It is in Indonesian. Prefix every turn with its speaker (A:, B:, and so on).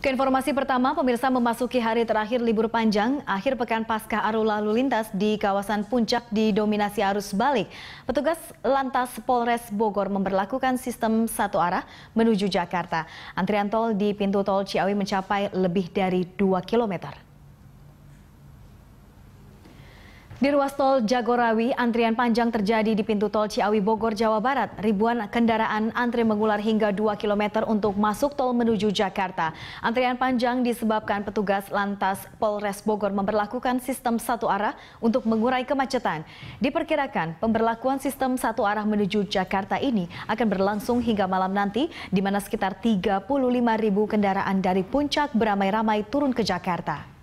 A: Keinformasi pertama, pemirsa memasuki hari terakhir libur panjang, akhir pekan pasca arus lalu lintas di kawasan puncak didominasi arus balik. Petugas Lantas Polres Bogor memperlakukan sistem satu arah menuju Jakarta. Antrian tol di pintu tol Ciawi mencapai lebih dari 2 kilometer. Di ruas tol Jagorawi, antrian panjang terjadi di pintu tol Ciawi Bogor, Jawa Barat. Ribuan kendaraan antri mengular hingga 2 km untuk masuk tol menuju Jakarta. Antrian panjang disebabkan petugas lantas Polres Bogor memperlakukan sistem satu arah untuk mengurai kemacetan. Diperkirakan pemberlakuan sistem satu arah menuju Jakarta ini akan berlangsung hingga malam nanti, di mana sekitar 35 ribu kendaraan dari puncak beramai-ramai turun ke Jakarta.